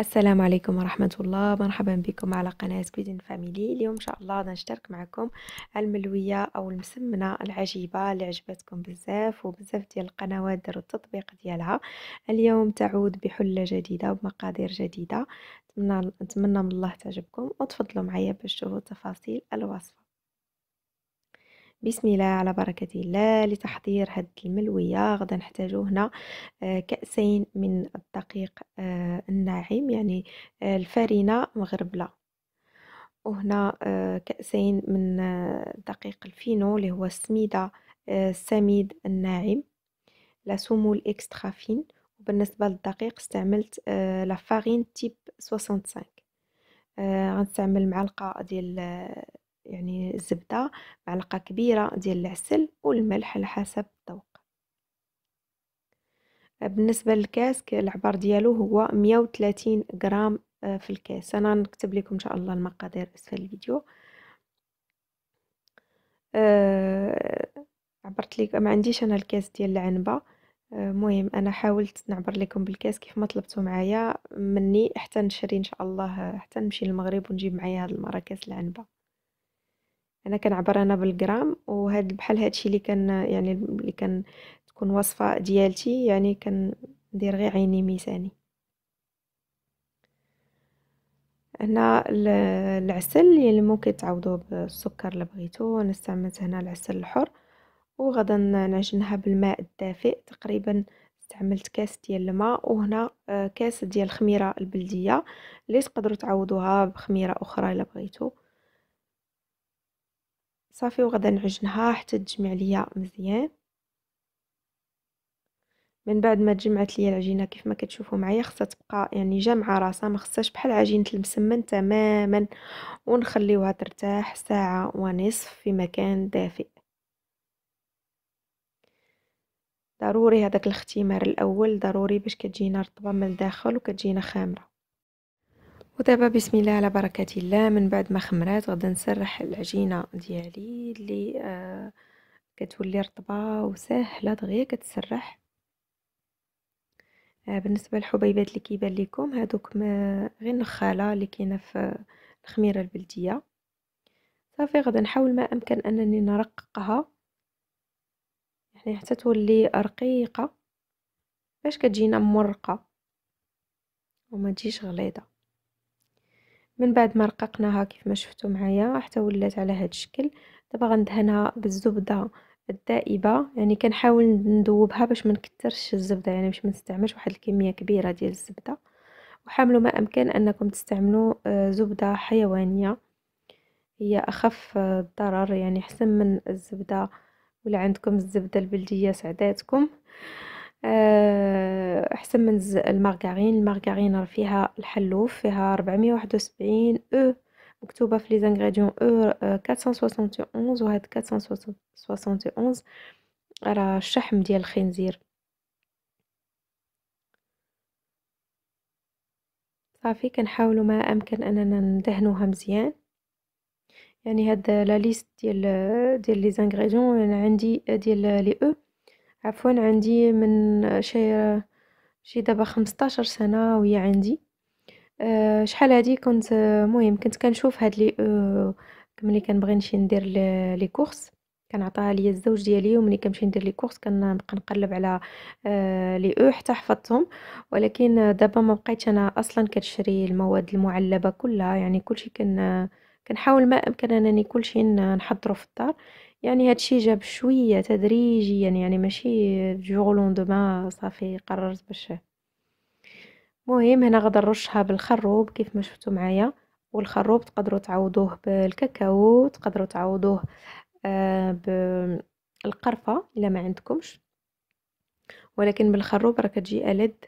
السلام عليكم ورحمة الله مرحبا بكم على قناة كويزين فاميلي اليوم إن شاء الله نشترك معكم الملوية أو المسمنة العجيبة اللي عجبتكم بزاف وبزاف ديال القنوات داروا التطبيق ديالها اليوم تعود بحلة جديدة وبمقادير جديدة نتمنى من الله تعجبكم وتفضلوا معايا باش تشوفوا تفاصيل الوصفة بسم الله على بركة الله لتحضير هاد الملوية غدا نحتاجو هنا آه، كأسين من الدقيق آه، الناعم يعني آه، الفارينة مغربلة وهنا كأسين من دقيق الفينو اللي هو السميدة السميد الناعم لا سومو فين وبالنسبة للدقيق استعملت لا فارين تيب 65 غنستعمل معلقة ديال يعني الزبدة معلقة كبيرة ديال العسل والملح على حسب الذوق بالنسبة للكاس العبار ديالو هو 130 غرام آه، في الكاس انا نكتب لكم ان شاء الله المقادير اسفل الفيديو أه عبرت لك ما عنديش انا الكاس ديال العنبه المهم آه، انا حاولت نعبر لكم بالكاس كيف ما طلبتوا معايا مني حتى نشري ان شاء الله حتى نمشي للمغرب ونجيب معايا هاد المره كاس العنبه انا كنعبر انا بالغرام وهاد بحال هادشي اللي كان يعني اللي كان تكون وصفه ديالتي يعني كندير غير عيني ميساني هنا العسل اللي ممكن تعوضوه بالسكر اللي بغيتو انا استعملت هنا العسل الحر وغدا نعجنها بالماء الدافئ تقريبا استعملت كاس ديال الماء وهنا آه، كاس ديال الخميره البلديه اللي تقدروا تعوضوها بخميره اخرى الا بغيتو صافي وغدا نعجنها حتى تجمع ليا مزيان من بعد ما تجمعت ليا العجينه كيف ما كتشوفوا معايا خصها تبقى يعني جامعه راسها ما خصهاش بحال عجينه المسمن تماما ونخليوها ترتاح ساعه ونصف في مكان دافئ ضروري هذاك الاختمار الاول ضروري باش كتجينا رطبه من الداخل وكتجينا خامره ودابا بسم الله على بركه الله من بعد ما خمرات غدا نسرح العجينه ديالي اللي آه كتولي رطبه وسهله دغيا كتسرح آه بالنسبه للحبيبات اللي كيبان لكم هذوك غير نخاله اللي كاينه في الخميره البلديه صافي غدا نحاول ما امكن انني نرققها يعني حتى تولي رقيقه باش كتجينا مرقه وما تجيش غليظه من بعد ما رققناها كيف ما شفتوا معايا حتى ولات على هذا الشكل دابا غندهنها بالزبده الدائبه يعني كنحاول ندوبها باش ما نكثرش الزبده يعني باش ما نستعملش واحد الكميه كبيره ديال الزبده وحاولوا ما امكن انكم تستعملوا آه، زبده حيوانيه هي اخف آه، الضرر يعني احسن من الزبده ولا عندكم الزبده البلديه سعداتكم آه، احسن من المارغرين المارغرين راه فيها الحلوف فيها 471 او مكتوبه في لي زانغريديون او 471 آه، وهاد 471 راه الشحم ديال الخنزير صافي كنحاولوا ما امكن اننا ندهنوها مزيان يعني هاد لا ليست ديال آه، ديال لي زانغريديون يعني عندي ديال لي او عفوا عندي من شي شي دابا 15 سنه وهي عندي آه، شحال هادي كنت مهم كنت كنشوف هاد لي آه، ملي كنبغي نمشي ندير لي كورس كنعطيها ليا الزوج ديالي وملي كنمشي ندير لي كورس كنبقى نقلب على آه، لي او حتى حفظتهم ولكن دابا ما بقيتش انا اصلا كتشري المواد المعلبه كلها يعني كلشي كن كنحاول ما امكن انني كلشي نحضره في الدار يعني الشيء جاب شوية تدريجيا يعني ماشي جوغ لوندوما صافي قررت باش مهم هنا غادي نرشها بالخروب كيف ما شفتوا معايا والخروب تقدروا تعوضوه بالكاكاو تقدروا تعوضوه آه، بالقرفه الا ما عندكمش ولكن بالخروب راه كتجي الد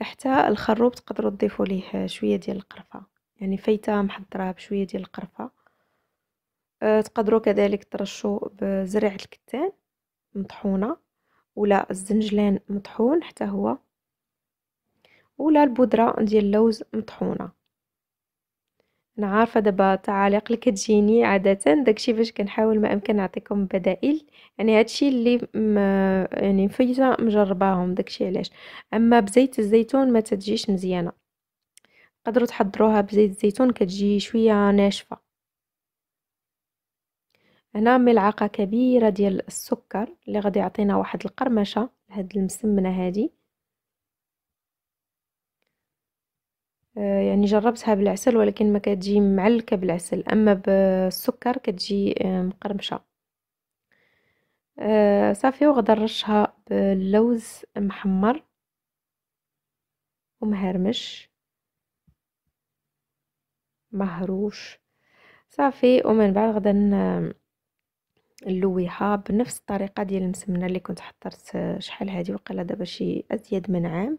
حتى الخروب تقدروا تضيفوا ليه شويه ديال القرفه يعني فايته محضرها بشويه ديال القرفه آه، تقدروا كذلك ترشوا بزرعة الكتان مطحونة ولا الزنجلان مطحون حتى هو ولا البودرة ديال اللوز مطحونة انا عارفه دابا التعاليق اللي كتجيني عاده داكشي باش كنحاول ما امكن نعطيكم بدائل يعني هادشي اللي م... يعني مفيته مجرباهم داكشي علاش اما بزيت الزيتون ما تتجيش مزيانه تقدروا تحضروها بزيت الزيتون كتجي شويه ناشفه هنا ملعقه كبيره ديال السكر اللي غادي يعطينا واحد القرمشه لهاد المسمنه هادي آه يعني جربتها بالعسل ولكن ما كتجي معلكه بالعسل اما بالسكر كتجي آه، مقرمشه آه صافي وغادي نرشها باللوز محمر ومهرمش مهروش صافي ومن بعد غادي نلويها بنفس الطريقه ديال المسمنه اللي كنت حضرت آه، شحال هذه وقال دابا شي ازيد من عام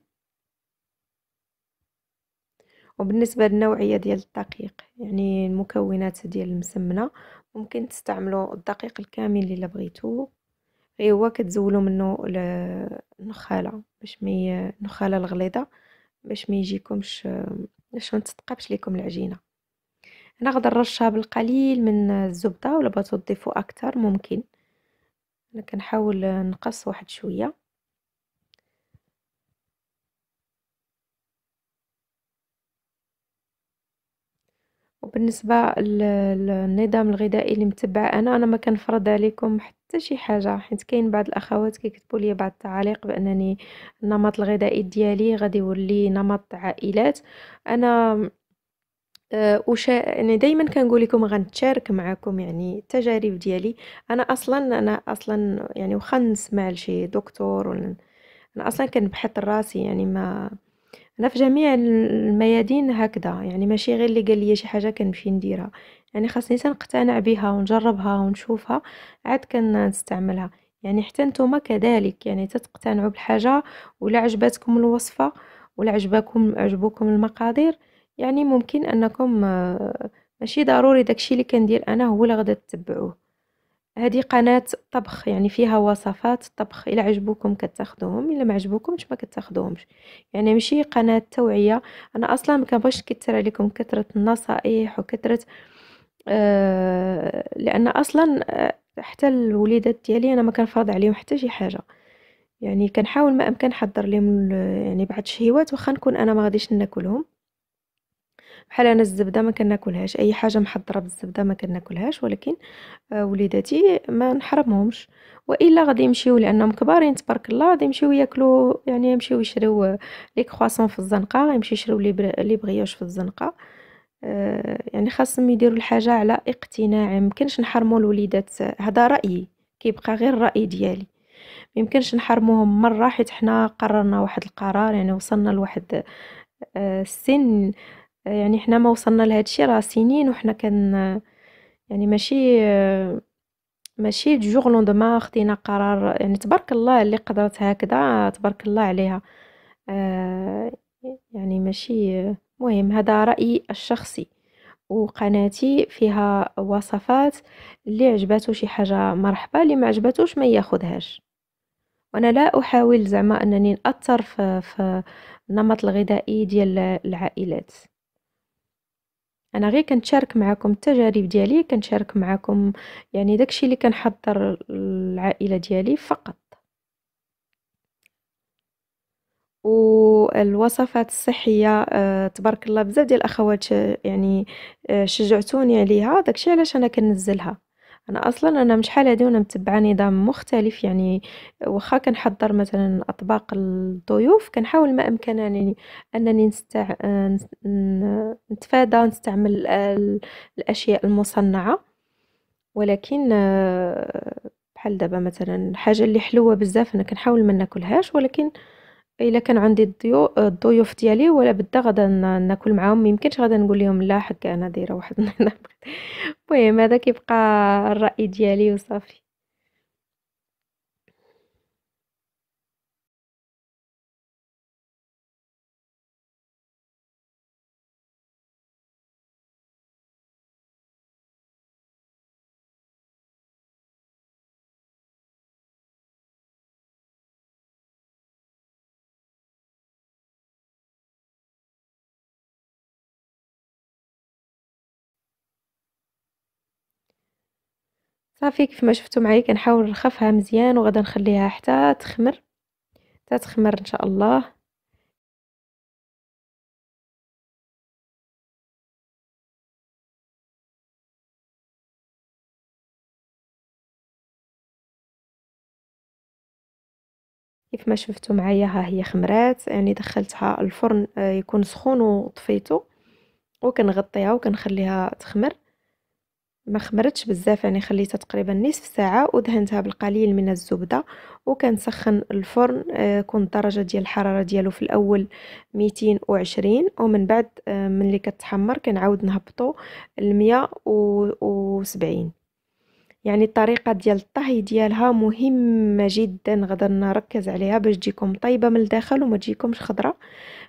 وبالنسبه للنوعيه ديال الدقيق يعني المكونات ديال المسمنه ممكن تستعملوا الدقيق الكامل اللي بغيتو غير هو كتزولوا منه آه، النخاله باش مي النخاله الغليظه باش ما يجيكمش آه، باش ما تصطقبش لكم العجينه انا غادي نرشها بالقليل من الزبده ولا بغيتو تضيفوا اكثر ممكن انا كنحاول نقص واحد شويه وبالنسبه للنظام الغذائي اللي متبع انا انا ما كنفرض عليكم حتى شي حاجه حيت كاين بعض الاخوات كيكتبوا لي بعض التعاليق بانني النمط الغذائي ديالي غادي يولي نمط عائلات انا آه، وش انا يعني دائما كنقول لكم غنتشارك معكم يعني التجارب ديالي انا اصلا انا اصلا يعني واخا نسمع لشي دكتور ولا انا اصلا كنبحث راسي يعني ما انا في جميع الميادين هكذا يعني ماشي غير اللي قال لي شي حاجه كنمشي نديرها يعني خاصني تنقتنع بها ونجربها ونشوفها عاد كنستعملها يعني حتى نتوما كذلك يعني تتقتنعوا بالحاجه ولا عجبتكم الوصفه ولا عجبكم عجبوكم المقادير يعني ممكن انكم آه، ماشي ضروري داكشي اللي كندير انا هو اللي غادي تتبعوه هذه قناه طبخ يعني فيها وصفات الطبخ الا عجبوكم كتاخذوهم الا ما عجبوكمش ما كتاخذوهمش يعني ماشي قناه توعيه انا اصلا ما كنبغيش نكثر عليكم كثره النصائح وكثره آه، لان اصلا آه، حتى الوليدات ديالي انا ما كنفرض عليهم حتى شي حاجه يعني كنحاول ما امكن نحضر لهم يعني بعض الشهيوات واخا نكون انا ما غاديش ناكلهم بحال انا الزبده ما كناكلهاش اي حاجه محضره بالزبده ما كناكلهاش ولكن آه، وليداتي ما نحرمهمش والا غادي يمشيو لانهم كبارين يعني تبارك الله غادي يمشيو ياكلوا يعني يمشيو يشريو آه، لي كرواسون في الزنقه يمشيو يشريو لي بغيوش في الزنقه آه، يعني خاصهم يديروا الحاجه على اقتناع يمكنش نحرموا الوليدات هذا رايي كيبقى غير الراي ديالي ميمكنش نحرموهم مره حيت حنا قررنا واحد القرار يعني وصلنا لواحد السن يعني حنا ما وصلنا لهذا الشيء راه سنين وحنا كن يعني ماشي ماشي جوغ لوندما خدينا قرار يعني تبارك الله اللي قدرت هكذا تبارك الله عليها آه، يعني ماشي مهم هذا رايي الشخصي وقناتي فيها وصفات اللي عجباتو شي حاجه مرحبا اللي ما عجباتوش ما ياخدهاش وانا لا احاول زعما انني ناثر في, في النمط الغذائي ديال العائلات انا غير كنتشارك معكم التجارب ديالي كنتشارك معكم يعني داكشي اللي كنحضر العائله ديالي فقط والوصفات الصحيه أه تبارك الله بزاف ديال الاخوات آه، يعني أه شجعتوني عليها داكشي علاش انا كنزلها انا اصلا انا مش شحال هادي وانا متبعه نظام مختلف يعني واخا كنحضر مثلا اطباق الضيوف كنحاول ما امكن انني انني نستع... نتفادى نستعمل الاشياء المصنعه ولكن بحال دابا مثلا حاجه اللي حلوه بزاف انا كنحاول ما ناكلهاش ولكن الا كان عندي الضيوف ديالي ولا بدا غدا ناكل معاهم ميمكنش غادا نقول لهم لا حق انا دايره واحد المهم هذا كيبقى الراي ديالي وصافي صافي كيف ما شفتوا معايا كنحاول نرخفها مزيان وغدا نخليها حتى تخمر حتى تخمر ان شاء الله كيف ما شفتوا معايا ها هي خمرات يعني دخلتها الفرن آه، يكون سخون وطفيته وكنغطيها وكنخليها تخمر ما خمرتش بزاف يعني خليتها تقريبا نصف ساعه ودهنتها بالقليل من الزبده وكنسخن الفرن آه، كون الدرجه ديال الحراره ديالو في الاول 220 ومن بعد آه، من اللي كتحمر كنعاود نهبطو ل 170 يعني الطريقه ديال الطهي ديالها مهمه جدا غدر نركز عليها باش تجيكم طيبه من الداخل وما تجيكمش خضره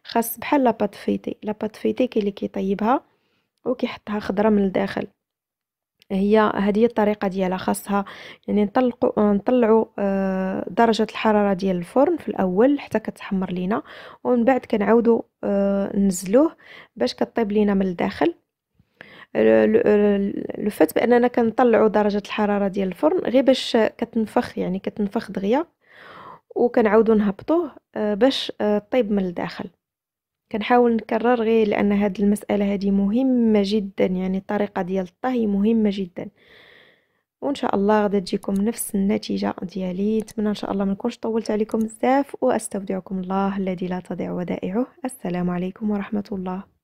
خاص بحال لاباط فيتي لاباط فيتي كي اللي كيطيبها وكيحطها خضره من الداخل هي هذه الطريقه ديالها خاصها يعني نطلقوا نطلعوا آه، درجه الحراره ديال الفرن في الاول حتى كتحمر لينا ومن بعد كنعاودوا آه، نزلوه باش كطيب لينا من الداخل لفت باننا كنطلعوا درجه الحراره ديال الفرن غير باش كتنفخ يعني كتنفخ دغيا وكنعاودوا نهبطوه آه، باش طيب من الداخل كنحاول نكرر غير لان هاد المساله هادي مهمه جدا يعني الطريقه ديال الطهي مهمه جدا وان شاء الله غادي تجيكم نفس النتيجه ديالي نتمنى ان شاء الله ما نكونش طولت عليكم بزاف واستودعكم الله الذي لا تضيع ودائعه السلام عليكم ورحمه الله